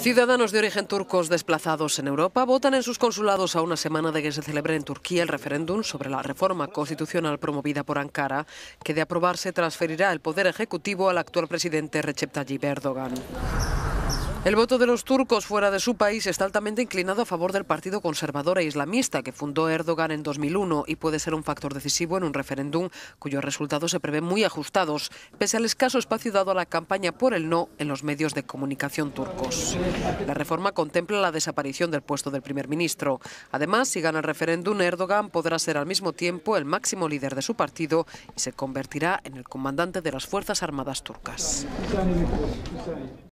Ciudadanos de origen turcos desplazados en Europa votan en sus consulados a una semana de que se celebre en Turquía el referéndum sobre la reforma constitucional promovida por Ankara, que de aprobarse transferirá el poder ejecutivo al actual presidente Recep Tayyip Erdogan. El voto de los turcos fuera de su país está altamente inclinado a favor del Partido Conservador e Islamista que fundó Erdogan en 2001 y puede ser un factor decisivo en un referéndum cuyos resultados se prevén muy ajustados, pese al escaso espacio dado a la campaña por el no en los medios de comunicación turcos. La reforma contempla la desaparición del puesto del primer ministro. Además, si gana el referéndum, Erdogan podrá ser al mismo tiempo el máximo líder de su partido y se convertirá en el comandante de las Fuerzas Armadas turcas.